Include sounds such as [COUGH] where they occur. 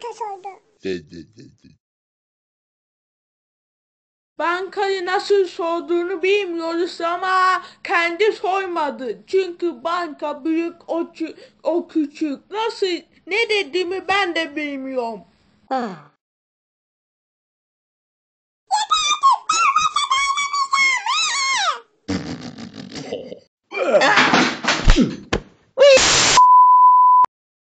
taş oldu. Bankayı nasıl sorduğunu bilmiyoruz ama kendi soymadı. Çünkü banka büyük o, o küçük. Nasıl ne dediğimi ben de bilmiyorum. Ha. [LAUGHS] Ah!